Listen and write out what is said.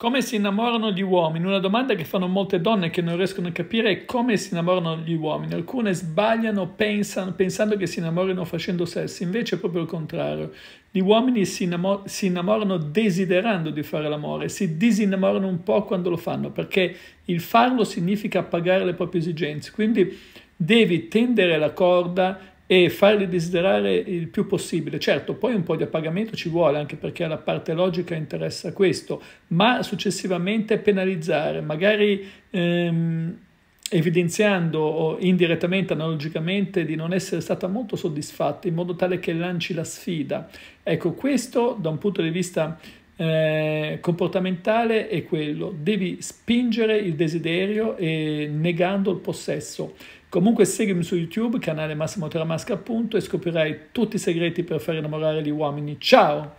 Come si innamorano gli uomini? Una domanda che fanno molte donne che non riescono a capire è come si innamorano gli uomini. Alcune sbagliano pensano, pensando che si innamorino facendo sesso, invece è proprio il contrario. Gli uomini si, innamor si innamorano desiderando di fare l'amore, si disinnamorano un po' quando lo fanno, perché il farlo significa pagare le proprie esigenze. Quindi devi tendere la corda e farli desiderare il più possibile. Certo, poi un po' di appagamento ci vuole, anche perché alla parte logica interessa questo, ma successivamente penalizzare, magari ehm, evidenziando indirettamente, analogicamente, di non essere stata molto soddisfatta, in modo tale che lanci la sfida. Ecco, questo da un punto di vista eh, comportamentale è quello, devi spingere il desiderio e negando il possesso. Comunque seguimi su YouTube, canale Massimo Tramasca appunto, e scoprirai tutti i segreti per far innamorare gli uomini. Ciao!